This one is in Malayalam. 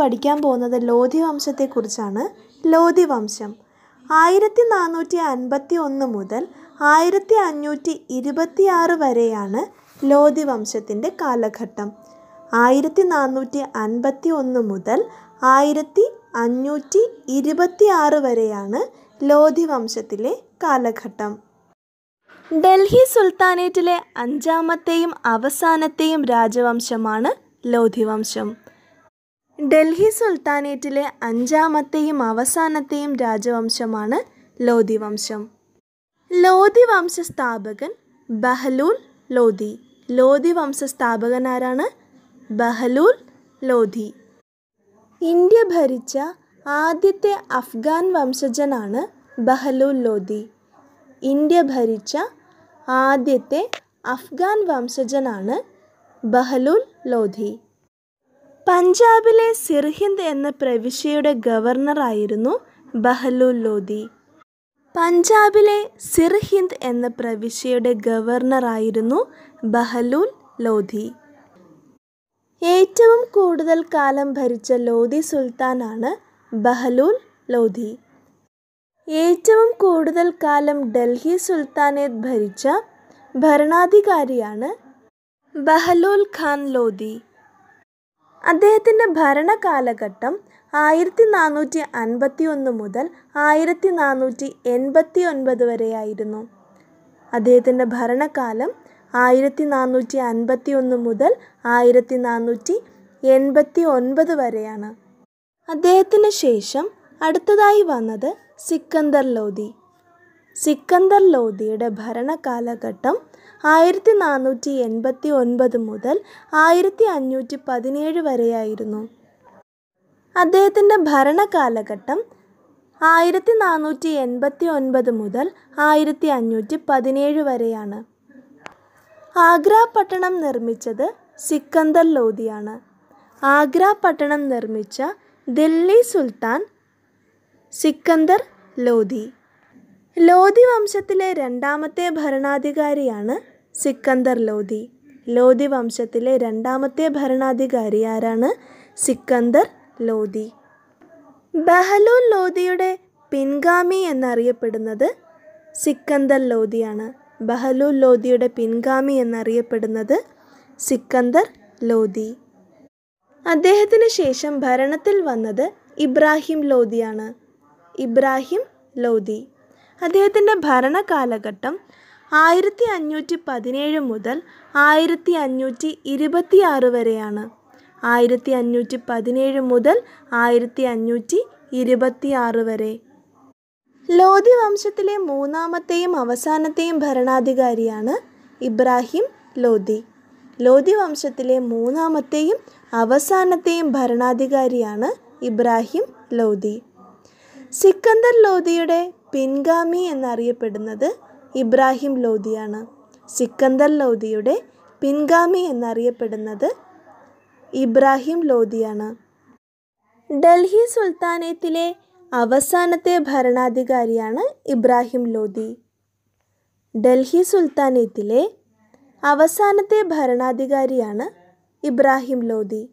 പഠിക്കാൻ പോകുന്നത് ലോധി വംശത്തെക്കുറിച്ചാണ് ലോധി വംശം ആയിരത്തി നാനൂറ്റി അൻപത്തി ഒന്ന് മുതൽ ആയിരത്തി അഞ്ഞൂറ്റി ഇരുപത്തിയാറ് വരെയാണ് ലോധി വംശത്തിൻ്റെ കാലഘട്ടം ആയിരത്തി നാനൂറ്റി അൻപത്തി ഒന്ന് മുതൽ ആയിരത്തി അഞ്ഞൂറ്റി ഇരുപത്തിയാറ് വരെയാണ് ലോധി വംശത്തിലെ കാലഘട്ടം ഡൽഹി സുൽത്താനേറ്റിലെ അഞ്ചാമത്തെയും അവസാനത്തെയും രാജവംശമാണ് ലോധി വംശം ഡൽഹി സുൽത്താനേറ്റിലെ അഞ്ചാമത്തെയും അവസാനത്തെയും രാജവംശമാണ് ലോധി വംശം ലോധി വംശ സ്ഥാപകൻ ബഹലൂൽ ലോധി ലോധി വംശ സ്ഥാപകൻ ആരാണ് ബഹലൂൽ ലോധി ഇന്ത്യ ഭരിച്ച ആദ്യത്തെ അഫ്ഗാൻ വംശജനാണ് ബഹലൂൽ ലോധി ഇന്ത്യ ഭരിച്ച ആദ്യത്തെ അഫ്ഗാൻ വംശജനാണ് ബഹലൂൽ ലോധി പഞ്ചാബിലെ സിർഹിന്ദ് എന്ന പ്രവിശ്യയുടെ ഗവർണറായിരുന്നു ബഹലൂൽ ലോധി പഞ്ചാബിലെ സിർഹിന്ദ് എന്ന പ്രവിശ്യയുടെ ഗവർണറായിരുന്നു ബഹലൂൽ ലോധി ഏറ്റവും കൂടുതൽ കാലം ഭരിച്ച ലോധി സുൽത്താനാണ് ബഹലൂൽ ലോധി ഏറ്റവും കൂടുതൽ കാലം ഡൽഹി സുൽത്താനെ ഭരിച്ച ഭരണാധികാരിയാണ് ബഹലൂൽ ഖാൻ ലോധി അദ്ദേഹത്തിൻ്റെ ഭരണകാലഘട്ടം ആയിരത്തി നാനൂറ്റി അൻപത്തി ഒന്ന് മുതൽ ആയിരത്തി നാനൂറ്റി എൺപത്തി ഒൻപത് വരെയായിരുന്നു അദ്ദേഹത്തിൻ്റെ ഭരണകാലം ആയിരത്തി നാനൂറ്റി അൻപത്തി ഒന്ന് മുതൽ ആയിരത്തി നാനൂറ്റി എൺപത്തി ഒൻപത് വരെയാണ് അദ്ദേഹത്തിന് ശേഷം അടുത്തതായി വന്നത് സിക്കന്ദർ ലോധി സിക്കന്ദർ ലോധിയുടെ ഭരണകാലഘട്ടം ആയിരത്തി നാനൂറ്റി എൺപത്തി ഒൻപത് മുതൽ ആയിരത്തി അഞ്ഞൂറ്റി പതിനേഴ് വരെയായിരുന്നു അദ്ദേഹത്തിൻ്റെ ഭരണകാലഘട്ടം ആയിരത്തി നാനൂറ്റി എൺപത്തി ഒൻപത് മുതൽ ആയിരത്തി അഞ്ഞൂറ്റി പതിനേഴ് വരെയാണ് ആഗ്ര പട്ടണം നിർമ്മിച്ചത് സിക്കന്ദർ ലോധിയാണ് ആഗ്ര പട്ടണം നിർമ്മിച്ച ദില്ലി സുൽത്താൻ സിക്കന്ദർ ലോധി ലോധി വംശത്തിലെ രണ്ടാമത്തെ ഭരണാധികാരിയാണ് സിക്കന്ദർ ലോധി ലോധി വംശത്തിലെ രണ്ടാമത്തെ ഭരണാധികാരി ആരാണ് സിക്കന്ദർ ലോധി ബഹലൂൻ ലോധിയുടെ പിൻഗാമി എന്നറിയപ്പെടുന്നത് സിക്കന്ദർ ലോധിയാണ് ബഹലൂൻ ലോധിയുടെ പിൻഗാമി എന്നറിയപ്പെടുന്നത് സിക്കന്ദർ ലോധി അദ്ദേഹത്തിന് ശേഷം ഭരണത്തിൽ വന്നത് ഇബ്രാഹിം ലോധിയാണ് ഇബ്രാഹിം ലോധി അദ്ദേഹത്തിൻ്റെ ഭരണകാലഘട്ടം ആയിരത്തി അഞ്ഞൂറ്റി പതിനേഴ് മുതൽ ആയിരത്തി അഞ്ഞൂറ്റി ഇരുപത്തിയാറ് വരെയാണ് ആയിരത്തി അഞ്ഞൂറ്റി പതിനേഴ് മുതൽ ആയിരത്തി അഞ്ഞൂറ്റി ഇരുപത്തിയാറ് വരെ ലോധി വംശത്തിലെ മൂന്നാമത്തെയും അവസാനത്തെയും ഭരണാധികാരിയാണ് ഇബ്രാഹിം ലോധി ലോധി വംശത്തിലെ മൂന്നാമത്തെയും അവസാനത്തെയും ഭരണാധികാരിയാണ് ഇബ്രാഹിം ലോധി സിക്കന്ദർ ലോധിയുടെ പിൻഗാമി എന്നറിയപ്പെടുന്നത് ഇബ്രാഹിം ലോധിയാണ് സിക്കന്ദർ ലോധിയുടെ പിൻഗാമി എന്നറിയപ്പെടുന്നത് ഇബ്രാഹിം ലോധിയാണ് ഡൽഹി സുൽത്താനേത്തിലെ അവസാനത്തെ ഭരണാധികാരിയാണ് ഇബ്രാഹിം ലോധി ഡൽഹി സുൽത്താനേത്തിലെ അവസാനത്തെ ഭരണാധികാരിയാണ് ഇബ്രാഹിം ലോധി